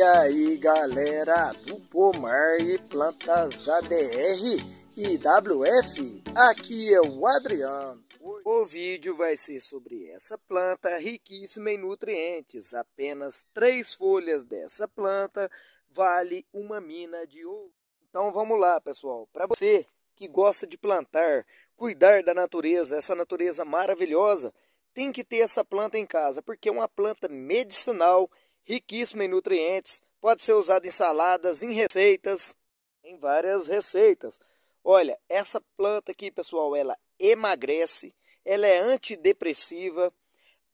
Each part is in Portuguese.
E aí galera do Pomar e Plantas ADR e WF, aqui é o Adriano. O vídeo vai ser sobre essa planta riquíssima em nutrientes. Apenas três folhas dessa planta vale uma mina de ouro. Então vamos lá, pessoal. Para você que gosta de plantar, cuidar da natureza, essa natureza maravilhosa, tem que ter essa planta em casa, porque é uma planta medicinal riquíssima em nutrientes, pode ser usada em saladas, em receitas, em várias receitas. Olha, essa planta aqui, pessoal, ela emagrece, ela é antidepressiva,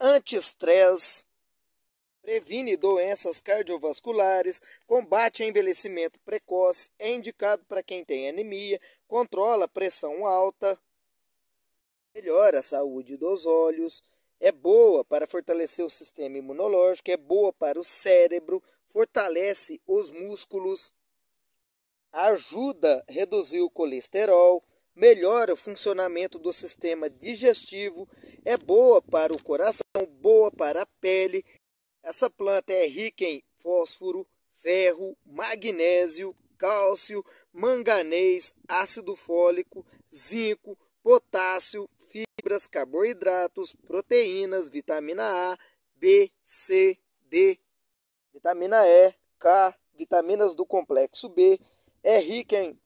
anti-estresse, previne doenças cardiovasculares, combate envelhecimento precoce, é indicado para quem tem anemia, controla pressão alta, melhora a saúde dos olhos, é boa para fortalecer o sistema imunológico, é boa para o cérebro, fortalece os músculos, ajuda a reduzir o colesterol, melhora o funcionamento do sistema digestivo, é boa para o coração, boa para a pele. Essa planta é rica em fósforo, ferro, magnésio, cálcio, manganês, ácido fólico, zinco, potássio, fibras, carboidratos, proteínas, vitamina A, B, C, D, vitamina E, K, vitaminas do complexo B, é rica em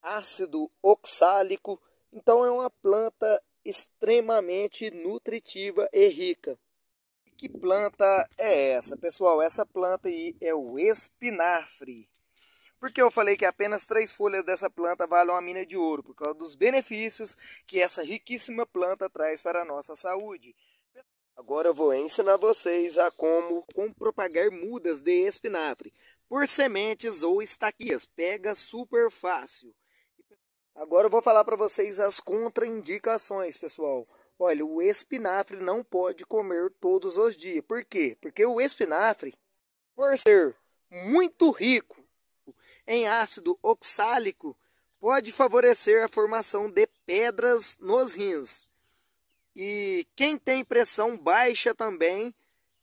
ácido oxálico, então é uma planta extremamente nutritiva e rica. Que planta é essa, pessoal? Essa planta aí é o espinafre. Porque eu falei que apenas três folhas dessa planta valem uma mina de ouro, por causa dos benefícios que essa riquíssima planta traz para a nossa saúde. Agora eu vou ensinar vocês a como, como propagar mudas de espinafre por sementes ou estaquias. Pega super fácil. Agora eu vou falar para vocês as contraindicações, pessoal. Olha, o espinafre não pode comer todos os dias. Por quê? Porque o espinafre, por ser muito rico em ácido oxálico pode favorecer a formação de pedras nos rins. E quem tem pressão baixa também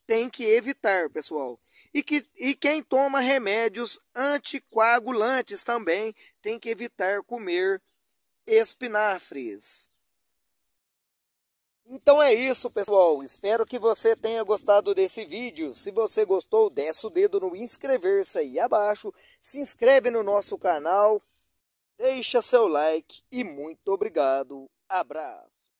tem que evitar, pessoal. E, que, e quem toma remédios anticoagulantes também tem que evitar comer espinafres. Então é isso, pessoal. Espero que você tenha gostado desse vídeo. Se você gostou, desce o dedo no inscrever-se aí abaixo. Se inscreve no nosso canal. Deixa seu like e muito obrigado. Abraço.